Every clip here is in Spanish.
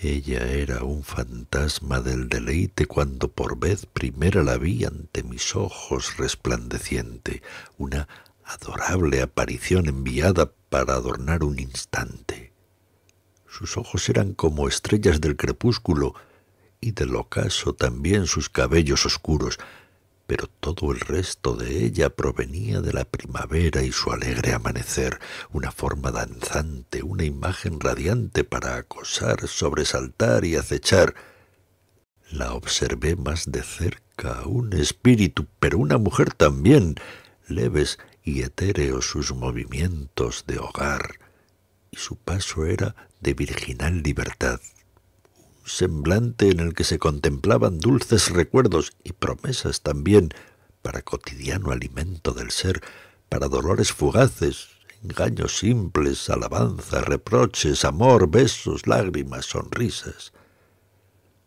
Ella era un fantasma del deleite cuando por vez primera la vi ante mis ojos resplandeciente, una adorable aparición enviada para adornar un instante. Sus ojos eran como estrellas del crepúsculo y del ocaso también sus cabellos oscuros, pero todo el resto de ella provenía de la primavera y su alegre amanecer, una forma danzante, una imagen radiante para acosar, sobresaltar y acechar. La observé más de cerca, un espíritu, pero una mujer también, leves y etéreos sus movimientos de hogar, y su paso era de virginal libertad semblante en el que se contemplaban dulces recuerdos y promesas también para cotidiano alimento del ser, para dolores fugaces, engaños simples, alabanzas, reproches, amor, besos, lágrimas, sonrisas.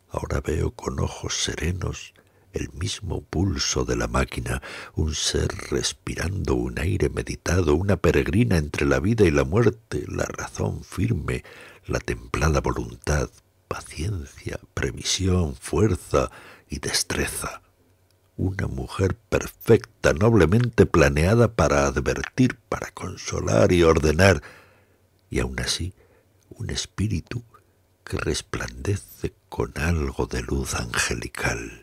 Ahora veo con ojos serenos el mismo pulso de la máquina, un ser respirando un aire meditado, una peregrina entre la vida y la muerte, la razón firme, la templada voluntad paciencia, previsión, fuerza y destreza. Una mujer perfecta, noblemente planeada para advertir, para consolar y ordenar, y aun así un espíritu que resplandece con algo de luz angelical.